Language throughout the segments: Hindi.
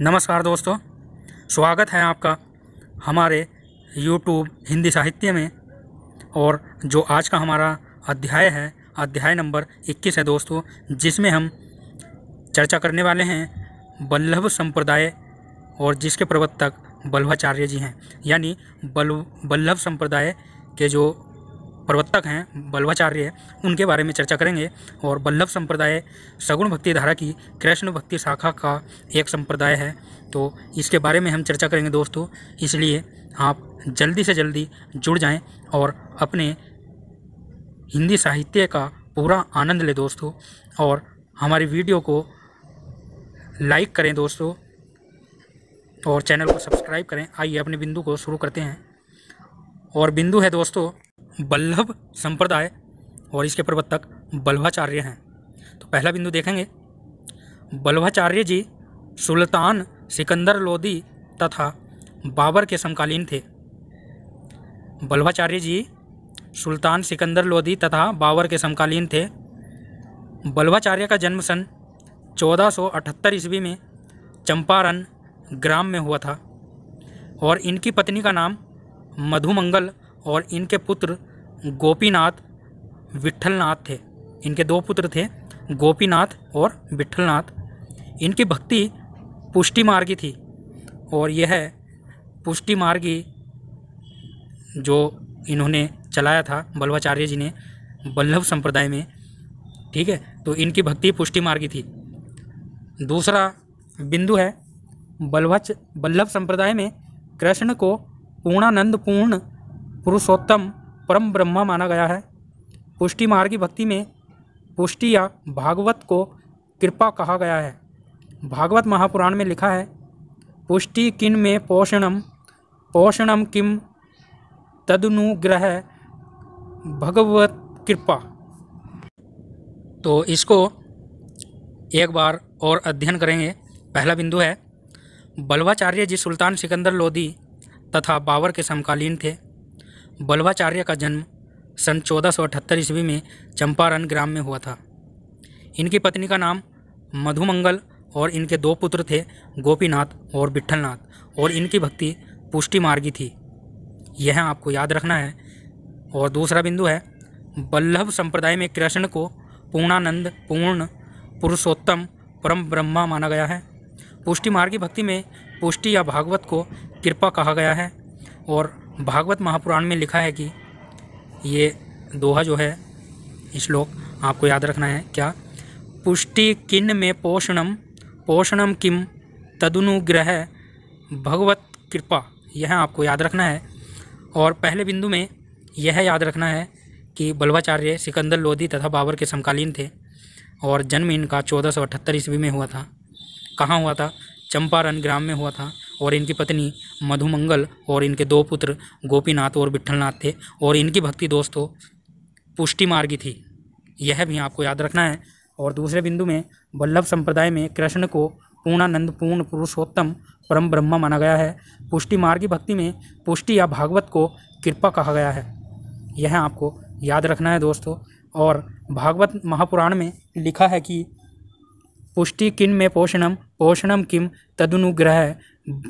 नमस्कार दोस्तों स्वागत है आपका हमारे यूट्यूब हिंदी साहित्य में और जो आज का हमारा अध्याय है अध्याय नंबर 21 है दोस्तों जिसमें हम चर्चा करने वाले हैं बल्लभ संप्रदाय और जिसके प्रवर्तक बल्लभाचार्य जी हैं यानी बल बल्लभ संप्रदाय के जो प्रवर्तक हैं बल्लभाचार्य हैं उनके बारे में चर्चा करेंगे और बल्लभ संप्रदाय सगुण भक्ति धारा की कृष्ण भक्ति शाखा का एक संप्रदाय है तो इसके बारे में हम चर्चा करेंगे दोस्तों इसलिए आप जल्दी से जल्दी जुड़ जाएं और अपने हिंदी साहित्य का पूरा आनंद लें दोस्तों और हमारी वीडियो को लाइक करें दोस्तों और चैनल को सब्सक्राइब करें आइए अपने बिंदु को शुरू करते हैं और बिंदु है दोस्तों बल्लभ संप्रदाय और इसके प्रवर्तक बल्लभाचार्य हैं तो पहला बिंदु देखेंगे बल्लभाचार्य जी सुल्तान सिकंदर लोदी तथा बाबर के समकालीन थे बल्लभाचार्य जी सुल्तान सिकंदर लोदी तथा बाबर के समकालीन थे बल्लभाचार्य का जन्म सन 1478 ईस्वी में चंपारण ग्राम में हुआ था और इनकी पत्नी का नाम मधुमंगल और इनके पुत्र गोपीनाथ विठ्ठलनाथ थे इनके दो पुत्र थे गोपीनाथ और विठ्ठलनाथ इनकी भक्ति पुष्टि मार्गी थी और यह पुष्टि मार्गी जो इन्होंने चलाया था बल्लभाचार्य जी ने बल्लभ संप्रदाय में ठीक है तो इनकी भक्ति पुष्टि मार्गी थी दूसरा बिंदु है बल्लभ बल्लभ संप्रदाय में कृष्ण को पूर्णानंद पूर्ण पुरुषोत्तम परम ब्रह्मा माना गया है पुष्टि की भक्ति में पुष्टि या भागवत को कृपा कहा गया है भागवत महापुराण में लिखा है पुष्टि किन में पोषणम पोषणम किम तदनुग्रह भगवत कृपा तो इसको एक बार और अध्ययन करेंगे पहला बिंदु है बल्वाचार्य जी सुल्तान सिकंदर लोधी तथा बाबर के समकालीन थे बल्वाचार्य का जन्म सन अठहत्तर ईस्वी में चंपारण ग्राम में हुआ था इनकी पत्नी का नाम मधुमंगल और इनके दो पुत्र थे गोपीनाथ और बिठलनाथ और इनकी भक्ति पुष्टि मार्गी थी यह आपको याद रखना है और दूसरा बिंदु है बल्लभ संप्रदाय में कृष्ण को पूर्णानंद पूर्ण पुरुषोत्तम परम ब्रह्मा माना गया है पुष्टि मार्गी भक्ति में पुष्टि या भागवत को कृपा कहा गया है और भागवत महापुराण में लिखा है कि ये दोहा जो है श्लोक आपको याद रखना है क्या पुष्टि किन्न में पोषणम पोषणम किम तदनुग्रह भगवत कृपा यह आपको याद रखना है और पहले बिंदु में यह याद रखना है कि बल्वाचार्य सिकंदर लोधी तथा बाबर के समकालीन थे और जन्म इनका चौदह सौ अठहत्तर ईस्वी में हुआ था कहाँ हुआ था चंपारण ग्राम में हुआ था और इनकी पत्नी मधुमंगल और इनके दो पुत्र गोपीनाथ और विट्ठलनाथ थे और इनकी भक्ति दोस्तों पुष्टि मार्गी थी यह भी आपको याद रखना है और दूसरे बिंदु में वल्लभ संप्रदाय में कृष्ण को पूर्णानंद पूर्ण पुरुषोत्तम परम ब्रह्मा माना गया है पुष्टि मार्गी भक्ति में पुष्टि या भागवत को कृपा कहा गया है यह आपको याद रखना है दोस्तों और भागवत महापुराण में लिखा है कि पुष्टि किन में पोषणम पोषणम किम तदनुग्रह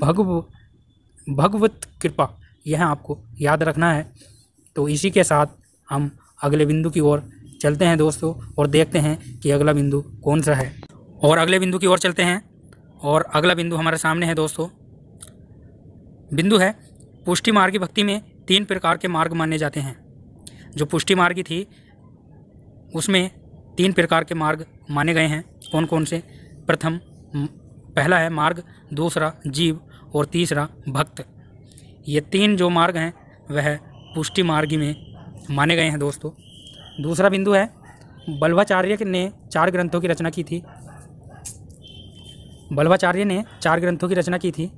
भगव भगवत कृपा यह आपको याद रखना है तो इसी के साथ हम अगले बिंदु की ओर चलते हैं दोस्तों और देखते हैं कि अगला बिंदु कौन सा है और अगले बिंदु की ओर चलते हैं और अगला बिंदु हमारे सामने है दोस्तों बिंदु है पुष्टि मार्ग की भक्ति में तीन प्रकार के मार्ग माने जाते हैं जो पुष्टि मार्ग थी उसमें तीन प्रकार के मार्ग माने गए हैं कौन कौन से प्रथम पहला है मार्ग दूसरा जीव और तीसरा भक्त ये तीन जो मार्ग हैं वह पुष्टि मार्ग में माने गए हैं दोस्तों दूसरा बिंदु है बल्भाचार्य ने चार ग्रंथों की रचना की थी बल्भाचार्य ने चार ग्रंथों की रचना की थी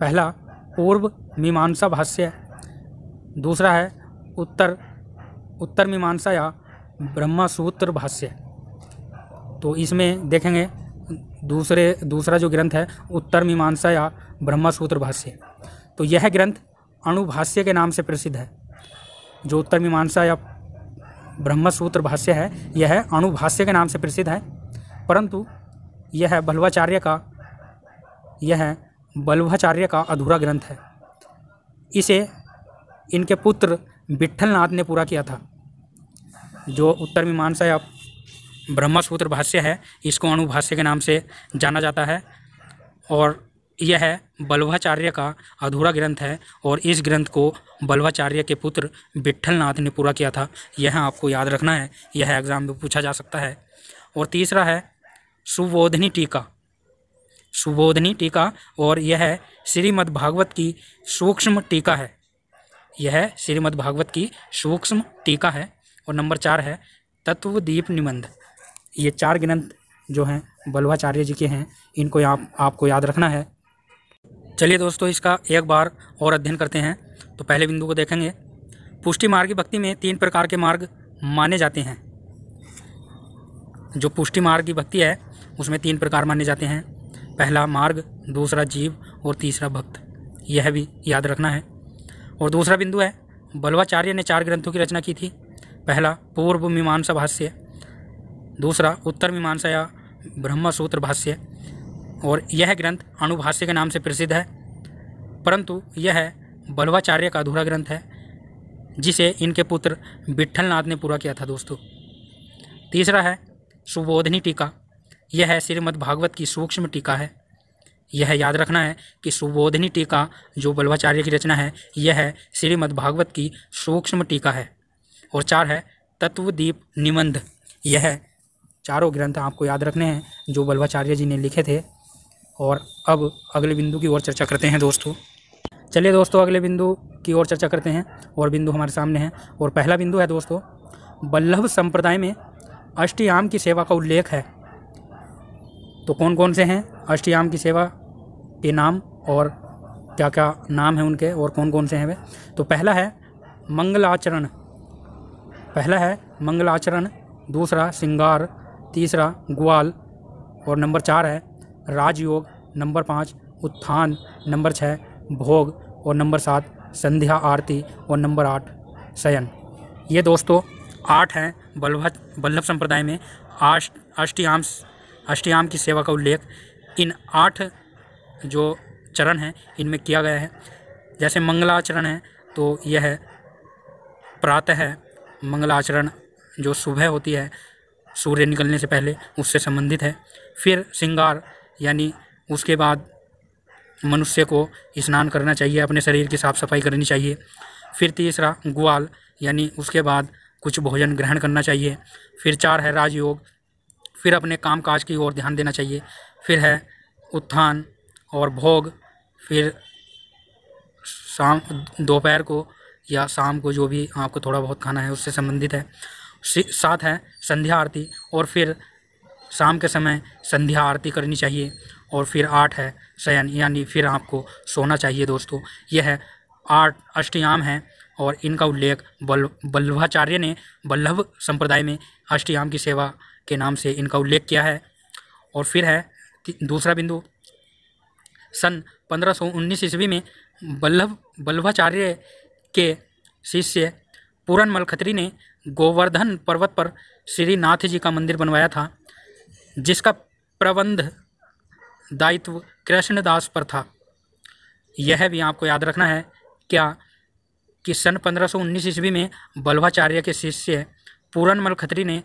पहला पूर्व मीमांसा भाष्य दूसरा है उत्तर उत्तर मीमांसा या ब्रह्मा सूत्र भाष्य तो इसमें देखेंगे दूसरे दूसरा जो ग्रंथ है उत्तर मीमांसा या ब्रह्मसूत्र भाष्य तो यह ग्रंथ अणुभाष्य के नाम से प्रसिद्ध है जो उत्तर मीमांसा या ब्रह्मसूत्र भाष्य है यह अणुभाष्य के नाम से प्रसिद्ध है परंतु यह बल्वाचार्य का यह बल्वाचार्य का अधूरा ग्रंथ है इसे इनके पुत्र विट्ठलनाथ ने पूरा किया था जो उत्तर मीमांसा या ब्रह्मसूत्र भाष्य है इसको अणुभाष्य के नाम से जाना जाता है और यह है बल्भाचार्य का अधूरा ग्रंथ है और इस ग्रंथ को बल्भाचार्य के पुत्र विट्ठल नाथ ने पूरा किया था यह आपको याद रखना है यह एग्ज़ाम में पूछा जा सकता है और तीसरा है सुबोधनी टीका सुबोधनी टीका और यह श्रीमद्भागवत की सूक्ष्म टीका है यह श्रीमद्भागवत की सूक्ष्म टीका है और नंबर चार है तत्वदीप निबंध ये चार ग्रंथ जो हैं बल्वाचार्य जी के हैं इनको आप आपको याद रखना है चलिए दोस्तों इसका एक बार और अध्ययन करते हैं तो पहले बिंदु को देखेंगे पुष्टि मार्ग भक्ति में तीन प्रकार के मार्ग माने जाते हैं जो पुष्टि मार्ग की भक्ति है उसमें तीन प्रकार माने जाते हैं पहला मार्ग दूसरा जीव और तीसरा भक्त यह भी याद रखना है और दूसरा बिंदु है बल्वाचार्य ने चार ग्रंथों की रचना की थी पहला पूर्व मीमांसा भाष्य दूसरा उत्तर मीमांसा या ब्रह्म सूत्र भाष्य और यह ग्रंथ अणुभाष्य के नाम से प्रसिद्ध है परंतु यह बल्वाचार्य का अधूरा ग्रंथ है जिसे इनके पुत्र विट्ठलनाथ ने पूरा किया था दोस्तों तीसरा है सुबोधनी टीका यह है श्रीमद् भागवत की सूक्ष्म टीका है यह याद रखना है कि सुबोधनी टीका जो बल्वाचार्य की रचना है यह है श्रीमद् भागवत की सूक्ष्म टीका है और चार है तत्वदीप निबंध यह चारों ग्रंथ आपको याद रखने हैं जो बल्भाचार्य जी ने लिखे थे और अब अगले बिंदु की ओर चर्चा करते हैं दोस्तों चलिए दोस्तों अगले बिंदु की ओर चर्चा करते हैं और बिंदु हमारे सामने हैं और पहला बिंदु है दोस्तों बल्लभ संप्रदाय में अष्टयाम की सेवा का उल्लेख है तो कौन कौन से हैं अष्टयाम की सेवा के नाम और क्या क्या नाम है उनके और कौन कौन से हैं वे तो पहला है मंगलाचरण पहला है मंगलाचरण दूसरा श्रृंगार तीसरा ग्वाल और नंबर चार है राजयोग नंबर पाँच उत्थान नंबर छः भोग और नंबर सात संध्या आरती और नंबर आठ शयन ये दोस्तों आठ हैं बल्लभ बल्लभ संप्रदाय में आष्ट अष्टयाम अष्टयाम की सेवा का उल्लेख इन आठ जो चरण हैं इनमें किया गया है जैसे मंगलाचरण है तो यह है प्रातः है मंगलाचरण जो सुबह होती है सूर्य निकलने से पहले उससे संबंधित है फिर श्रृंगार यानी उसके बाद मनुष्य को स्नान करना चाहिए अपने शरीर की साफ़ सफाई करनी चाहिए फिर तीसरा ग्वाल यानी उसके बाद कुछ भोजन ग्रहण करना चाहिए फिर चार है राजयोग फिर अपने काम काज की ओर ध्यान देना चाहिए फिर है उत्थान और भोग फिर शाम दोपहर को या शाम को जो भी आपको थोड़ा बहुत खाना है उससे संबंधित है साथ हैं संध्या आरती और फिर शाम के समय संध्या आरती करनी चाहिए और फिर आठ है शयन यानी फिर आपको सोना चाहिए दोस्तों यह है आठ अष्टयाम हैं और इनका उल्लेख बल बल्लभाचार्य ने बल्लभ संप्रदाय में अष्टयाम की सेवा के नाम से इनका उल्लेख किया है और फिर है दूसरा बिंदु सन 1519 ईस्वी में बल्लभ बल्लभाचार्य के शिष्य पूरन मलखत्री ने गोवर्धन पर्वत पर श्री नाथ जी का मंदिर बनवाया था जिसका प्रबंध दायित्व कृष्णदास पर था यह भी आपको याद रखना है क्या कि सन 1519 ईस्वी में बल्भाचार्य के शिष्य पूरनमल खत्री ने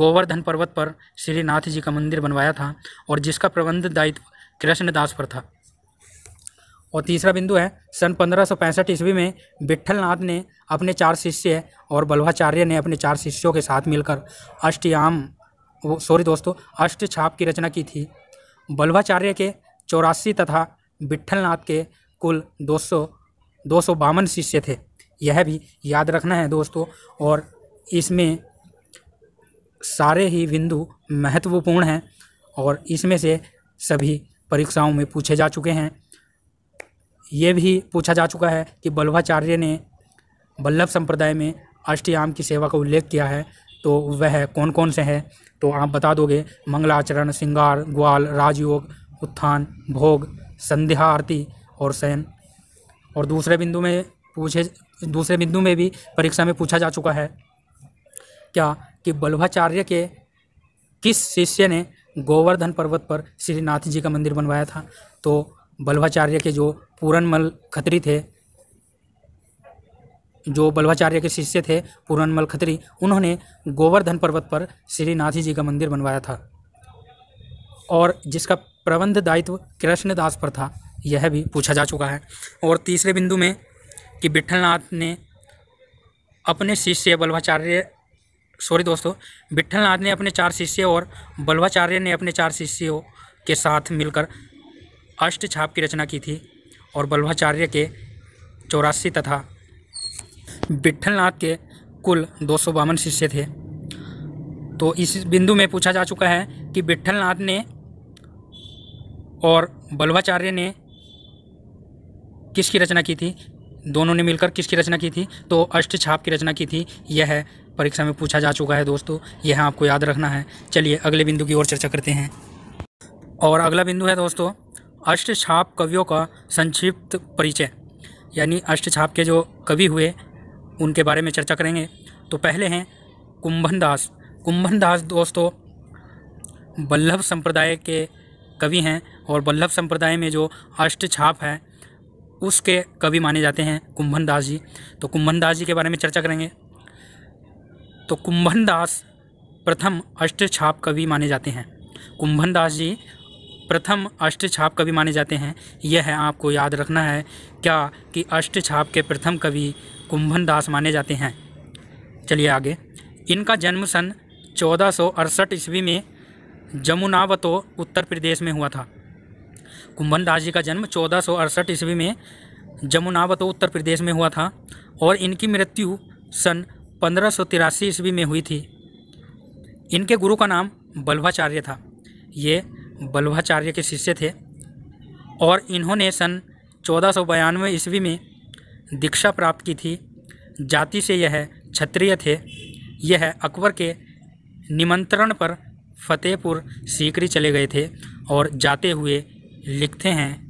गोवर्धन पर्वत पर श्रीनाथ जी का मंदिर बनवाया था और जिसका प्रबंध दायित्व कृष्णदास पर था और तीसरा बिंदु है सन पंद्रह सौ पैंसठ ईस्वी में विट्ठलनाथ ने अपने चार शिष्य और बल्भाचार्य ने अपने चार शिष्यों के साथ मिलकर अष्टयाम सॉरी दोस्तों अष्ट छाप की रचना की थी बल्भाचार्य के चौरासी तथा विट्ठलनाथ के कुल दो सौ दो सौ बावन शिष्य थे यह भी याद रखना है दोस्तों और इसमें सारे ही बिंदु महत्वपूर्ण हैं और इसमें से सभी परीक्षाओं में पूछे जा चुके हैं ये भी पूछा जा चुका है कि बल्लभाचार्य ने बल्लभ संप्रदाय में अष्टयाम की सेवा का उल्लेख किया है तो वह कौन कौन से हैं तो आप बता दोगे मंगलाचरण श्रृंगार ग्वाल राजयोग उत्थान भोग संध्या आरती और शयन और दूसरे बिंदु में पूछे दूसरे बिंदु में भी परीक्षा में पूछा जा चुका है क्या कि बल्भाचार्य के किस शिष्य ने गोवर्धन पर्वत पर श्रीनाथ जी का मंदिर बनवाया था तो बल्भाचार्य के जो पूरनमल खत्री थे जो बल्भाचार्य के शिष्य थे पूरनमल खत्री उन्होंने गोवर्धन पर्वत पर श्री नाथी जी का मंदिर बनवाया था और जिसका प्रबंध दायित्व कृष्णदास पर था यह भी पूछा जा चुका है और तीसरे बिंदु में कि विठलनाथ ने अपने शिष्य बल्भाचार्य सॉरी दोस्तों विठलनाथ ने अपने चार शिष्य और बल्भाचार्य ने अपने चार शिष्यों के साथ मिलकर अष्ट छाप की रचना की थी और बल्भाचार्य के चौरासी तथा विठलनाथ के कुल दो सौ बावन शिष्य थे तो इस बिंदु में पूछा जा चुका है कि विठलनाथ ने और बल्भाचार्य ने किसकी रचना की थी दोनों ने मिलकर किसकी रचना की थी तो अष्ट छाप की रचना की थी यह है परीक्षा में पूछा जा चुका है दोस्तों यह आपको याद रखना है चलिए अगले बिंदु की ओर चर्चा करते हैं और अगला बिंदु है दोस्तों अष्टछाप कवियों का संक्षिप्त परिचय यानी अष्टछाप के जो कवि हुए उनके बारे में चर्चा करेंगे तो पहले हैं कुंभन दास कुंभन दास दोस्तों बल्लभ संप्रदाय के कवि हैं और बल्लभ संप्रदाय में जो अष्टछाप है उसके कवि माने जाते हैं कुंभन दास जी तो कुंभन दास जी के बारे में चर्चा करेंगे तो कुंभन दास प्रथम अष्टछाप कवि माने जाते हैं कुंभन दास जी प्रथम अष्ट छाप कवि माने जाते हैं यह है आपको याद रखना है क्या कि अष्ट छाप के प्रथम कवि कुंभन दास माने जाते हैं चलिए आगे इनका जन्म सन चौदह सौ अड़सठ ईस्वी में जमुनावतो उत्तर प्रदेश में हुआ था कुंभन दास जी का जन्म चौदह सौ अड़सठ ईस्वी में जमुनावतो उत्तर प्रदेश में हुआ था और इनकी मृत्यु सन पंद्रह सौ तिरासी ईस्वी में हुई थी इनके गुरु का नाम बल्भाचार्य था ये बल्लभाचार्य के शिष्य थे और इन्होंने सन चौदह सौ बयानवे ईस्वी में दीक्षा प्राप्त की थी जाति से यह क्षत्रिय थे यह अकबर के निमंत्रण पर फतेहपुर सीकरी चले गए थे और जाते हुए लिखते हैं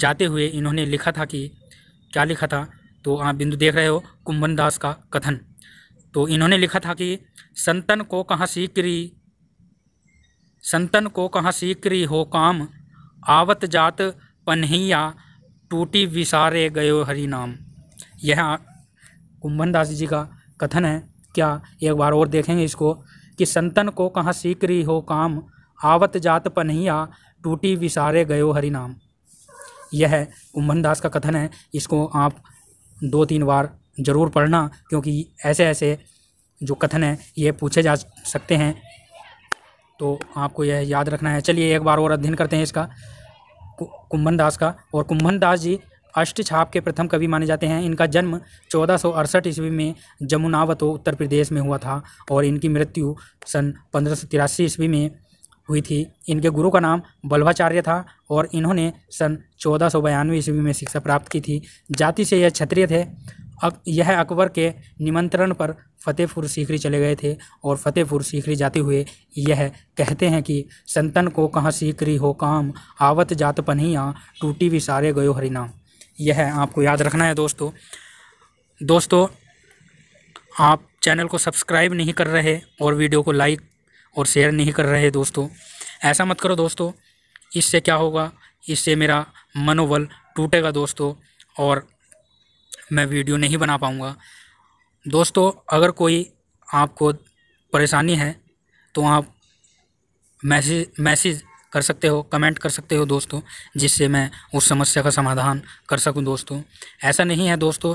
जाते हुए इन्होंने लिखा था कि क्या लिखा था तो आप बिंदु देख रहे हो कुंभन दास का कथन तो इन्होंने लिखा था कि संतन को कहाँ सीकरी संतन को कहाँ सीकरी हो काम आवत जात पन्हैया टूटी विसारे गयो हरि नाम यह कुंभन दास जी का कथन है क्या एक बार और देखेंगे इसको कि संतन को कहाँ सीकरी हो काम आवत जात पन्हैया टूटी विसारे गयो हरि नाम यह कुंभन दास का कथन है इसको आप दो तीन बार ज़रूर पढ़ना क्योंकि ऐसे ऐसे जो कथन है ये पूछे जा सकते हैं तो आपको यह याद रखना है चलिए एक बार और अध्ययन करते हैं इसका कुंभन दास का और कुंभन दास जी अष्ट छाप के प्रथम कवि माने जाते हैं इनका जन्म चौदह ईस्वी में जमुनावतो उत्तर प्रदेश में हुआ था और इनकी मृत्यु सन पंद्रह ईस्वी में हुई थी इनके गुरु का नाम बल्भाचार्य था और इन्होंने सन चौदह ईस्वी में शिक्षा प्राप्त की थी जाति से यह क्षत्रिय थे अक, यह अकबर के निमंत्रण पर फतेहपुर सीकरी चले गए थे और फतेहपुर सीकरी जाते हुए यह कहते हैं कि संतन को कहाँ सीकरी हो काम आवत जात पनिया टूटी भी सारे गयो हरिना यह आपको याद रखना है दोस्तों दोस्तों आप चैनल को सब्सक्राइब नहीं कर रहे और वीडियो को लाइक और शेयर नहीं कर रहे दोस्तों ऐसा मत करो दोस्तों इससे क्या होगा इससे मेरा मनोबल टूटेगा दोस्तों और मैं वीडियो नहीं बना पाऊँगा दोस्तों अगर कोई आपको परेशानी है तो आप मैसेज मैसेज कर सकते हो कमेंट कर सकते हो दोस्तों जिससे मैं उस समस्या का समाधान कर सकूं दोस्तों ऐसा नहीं है दोस्तों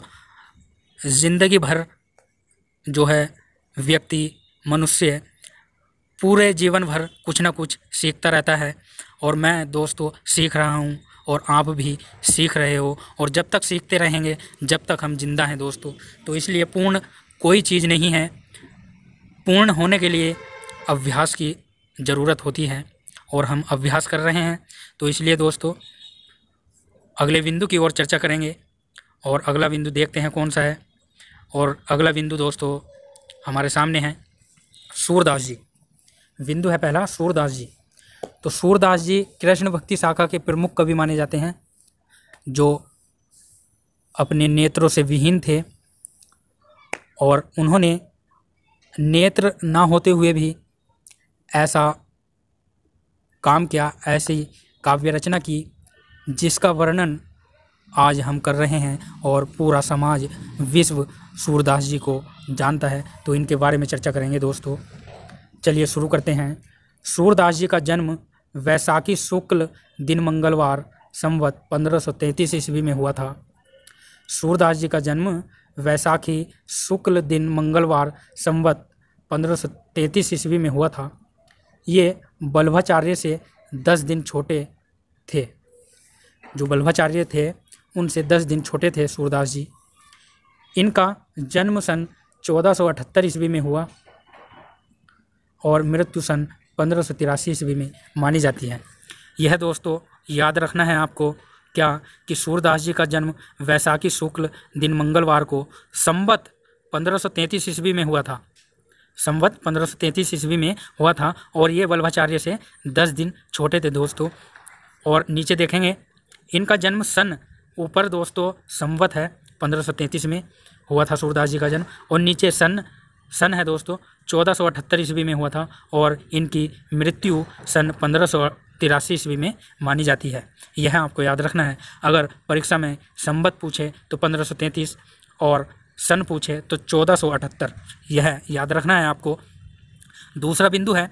ज़िंदगी भर जो है व्यक्ति मनुष्य पूरे जीवन भर कुछ ना कुछ सीखता रहता है और मैं दोस्तों सीख रहा हूँ और आप भी सीख रहे हो और जब तक सीखते रहेंगे जब तक हम जिंदा हैं दोस्तों तो इसलिए पूर्ण कोई चीज़ नहीं है पूर्ण होने के लिए अभ्यास की ज़रूरत होती है और हम अभ्यास कर रहे हैं तो इसलिए दोस्तों अगले बिंदु की ओर चर्चा करेंगे और अगला बिंदु देखते हैं कौन सा है और अगला बिंदु दोस्तों हमारे सामने है सूरदास जी बिंदु है पहला सूरदास जी तो सूरदास जी कृष्ण भक्ति शाखा के प्रमुख कवि माने जाते हैं जो अपने नेत्रों से विहीन थे और उन्होंने नेत्र ना होते हुए भी ऐसा काम किया ऐसी काव्य रचना की जिसका वर्णन आज हम कर रहे हैं और पूरा समाज विश्व सूरदास जी को जानता है तो इनके बारे में चर्चा करेंगे दोस्तों चलिए शुरू करते हैं सूरदास जी का जन्म वैसाखी शुक्ल दिन मंगलवार संवत 1533 ईस्वी में हुआ था सूरदास जी का जन्म वैसाखी शुक्ल दिन मंगलवार संवत 1533 ईस्वी में हुआ था ये बल्भाचार्य से दस दिन छोटे थे जो बल्भाचार्य थे उनसे दस दिन छोटे थे सूरदास जी इनका जन्म सन 1478 ईस्वी में हुआ और मृत्यु सन पंद्रह सौ तिरासी ईस्वी में मानी जाती है यह दोस्तों याद रखना है आपको क्या कि सूरदास जी का जन्म वैसाखी शुक्ल दिन मंगलवार को संबत 1533 ईस्वी में हुआ था संबत 1533 ईस्वी में हुआ था और ये वल्लभाचार्य से 10 दिन छोटे थे दोस्तों और नीचे देखेंगे इनका जन्म सन ऊपर दोस्तों संबत है 1533 में हुआ था सूरदास जी का जन्म और नीचे सन सन है दोस्तों चौदह सौ अठहत्तर ईस्वी में हुआ था और इनकी मृत्यु सन पंद्रह सौ तिरासी ईस्वी में मानी जाती है यह आपको याद रखना है अगर परीक्षा में संबत पूछे तो पंद्रह सौ तैंतीस और सन पूछे तो चौदह सौ अठहत्तर यह याद रखना है आपको दूसरा बिंदु है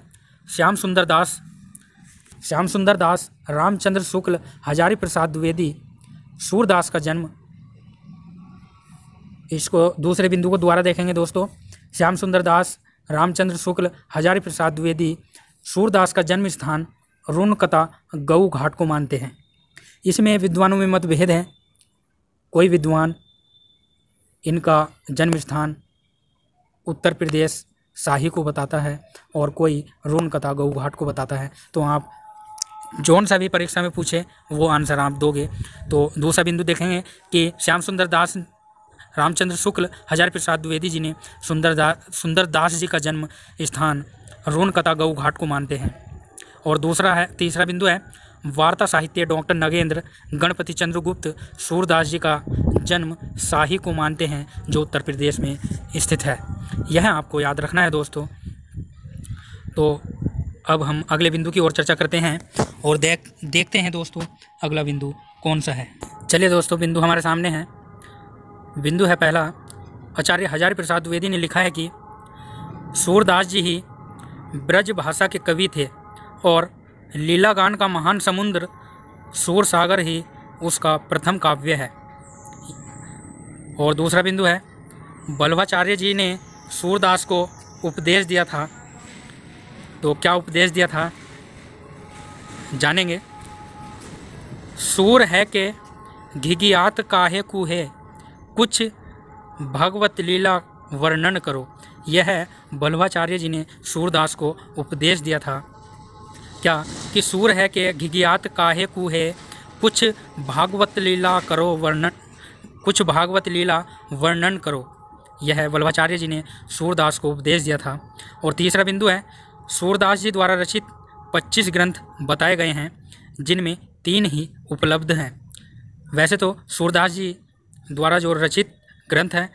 श्याम सुंदर दास श्याम सुंदर दास रामचंद्र शुक्ल हजारी प्रसाद द्विवेदी सूरदास का जन्म इसको दूसरे बिंदु को द्वारा देखेंगे दोस्तों श्याम सुंदर दास रामचंद्र शुक्ल हजारी प्रसाद द्विवेदी सूरदास का जन्म स्थान रुनकता गऊ घाट को मानते हैं इसमें विद्वानों में मतभेद हैं कोई विद्वान इनका जन्म स्थान उत्तर प्रदेश शाही को बताता है और कोई रोनकथा गऊ घाट को बताता है तो आप जोन सा भी परीक्षा में पूछे वो आंसर आप दोगे तो दूसरा बिंदु देखेंगे कि श्याम सुंदर दास रामचंद्र शुक्ल हजार प्रसाद द्विवेदी जी ने सुंदर सुंदरदास जी का जन्म स्थान रोनकता गऊ घाट को मानते हैं और दूसरा है तीसरा बिंदु है वार्ता साहित्य डॉक्टर नगेंद्र गणपति चंद्रगुप्त सूरदास जी का जन्म शाही को मानते हैं जो उत्तर प्रदेश में स्थित है यह आपको याद रखना है दोस्तों तो अब हम अगले बिंदु की ओर चर्चा करते हैं और देख देखते हैं दोस्तों अगला बिंदु कौन सा है चलिए दोस्तों बिंदु हमारे सामने हैं बिंदु है पहला आचार्य हजारी प्रसाद द्विवेदी ने लिखा है कि सूरदास जी ही ब्रज भाषा के कवि थे और लीला गान का महान समुद्र सूर सागर ही उसका प्रथम काव्य है और दूसरा बिंदु है बल्वाचार्य जी ने सूरदास को उपदेश दिया था तो क्या उपदेश दिया था जानेंगे सूर है के घिघियात काहे कुहे कुछ भगवत लीला वर्णन करो यह बल्वाचार्य जी ने सूरदास को उपदेश दिया था क्या कि सूर है के घिघियात काहे कुहे कुछ भागवत लीला करो वर्णन कुछ भागवत लीला वर्णन करो यह वल्लभाचार्य जी ने सूरदास को उपदेश दिया था और तीसरा बिंदु है सूरदास जी द्वारा रचित 25 ग्रंथ बताए गए हैं जिनमें तीन ही उपलब्ध हैं वैसे तो सूरदास जी द्वारा जो रचित ग्रंथ है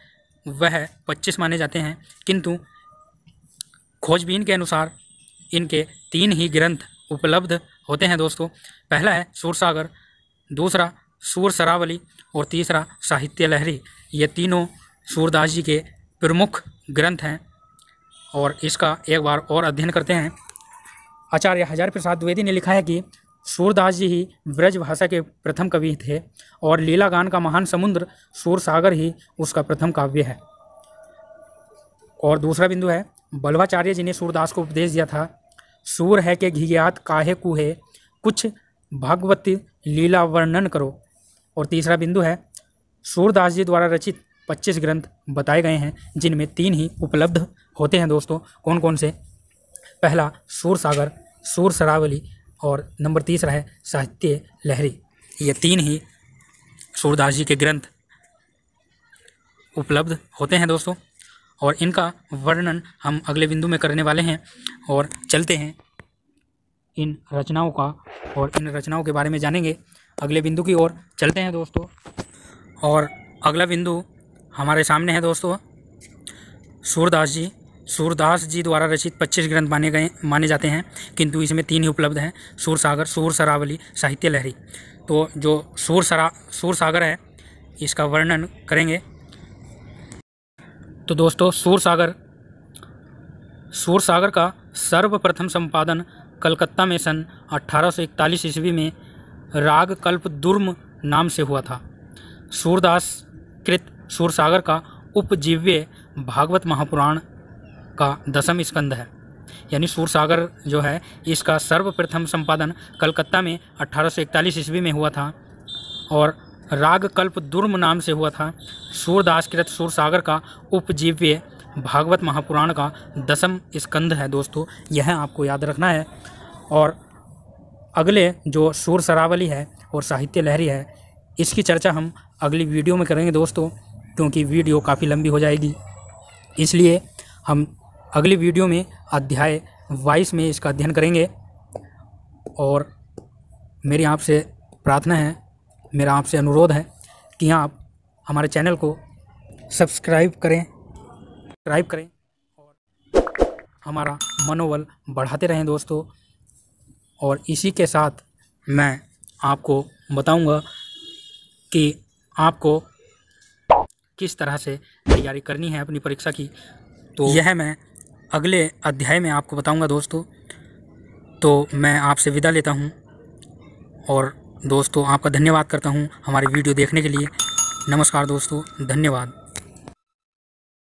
वह पच्चीस माने जाते हैं किंतु खोजबीन के अनुसार इनके तीन ही ग्रंथ उपलब्ध होते हैं दोस्तों पहला है सूरसागर दूसरा सूर सरावली और तीसरा साहित्य लहरी ये तीनों सूरदास जी के प्रमुख ग्रंथ हैं और इसका एक बार और अध्ययन करते हैं आचार्य हजार प्रसाद द्विवेदी ने लिखा है कि सूरदास जी ही ब्रज भाषा के प्रथम कवि थे और लीला गान का महान समुद्र सूर सागर ही उसका प्रथम काव्य है और दूसरा बिंदु है बल्वाचार्य जी ने सूरदास को उपदेश दिया था सूर है के घिज्ञात काहे कुहे कुछ भागवती लीला वर्णन करो और तीसरा बिंदु है सूरदास जी द्वारा रचित 25 ग्रंथ बताए गए हैं जिनमें तीन ही उपलब्ध होते हैं दोस्तों कौन कौन से पहला सूर सागर सूर सरावली और नंबर तीसरा है साहित्य लहरी ये तीन ही सूरदास जी के ग्रंथ उपलब्ध होते हैं दोस्तों और इनका वर्णन हम अगले बिंदु में करने वाले हैं और चलते हैं इन रचनाओं का और इन रचनाओं के बारे में जानेंगे अगले बिंदु की ओर चलते हैं दोस्तों और अगला बिंदु हमारे सामने है दोस्तों सूरदास जी सूरदास जी द्वारा रचित 25 ग्रंथ माने गए माने जाते हैं किंतु इसमें तीन ही उपलब्ध हैं सूर सागर सूर सरावली साहित्य लहरी तो जो सूर सरा सूर सागर है इसका वर्णन करेंगे तो दोस्तों सूर सागर सूर सागर का सर्वप्रथम संपादन कलकत्ता में सन 1841 ईस्वी में राग कल्प दुर्म नाम से हुआ था सूरदास कृत सूरसागर का उपजीव्य भागवत महापुराण का दसम स्कंद है यानी सूरसागर जो है इसका सर्वप्रथम संपादन कलकत्ता में 1841 ईस्वी में हुआ था और राग कल्प दुर्म नाम से हुआ था सूरदास कृत सूरसागर का उपजीव्य भागवत महापुराण का दसम स्कंद है दोस्तों यह आपको याद रखना है और अगले जो सूर सरावली है और साहित्य लहरी है इसकी चर्चा हम अगली वीडियो में करेंगे दोस्तों क्योंकि वीडियो काफ़ी लंबी हो जाएगी इसलिए हम अगली वीडियो में अध्याय बाईस में इसका अध्ययन करेंगे और मेरी आपसे प्रार्थना है मेरा आपसे अनुरोध है कि आप हमारे चैनल को सब्सक्राइब करें सब्सक्राइब करें और हमारा मनोबल बढ़ाते रहें दोस्तों और इसी के साथ मैं आपको बताऊंगा कि आपको किस तरह से तैयारी करनी है अपनी परीक्षा की तो यह मैं अगले अध्याय में आपको बताऊंगा दोस्तों तो मैं आपसे विदा लेता हूं और दोस्तों आपका धन्यवाद करता हूं हमारी वीडियो देखने के लिए नमस्कार दोस्तों धन्यवाद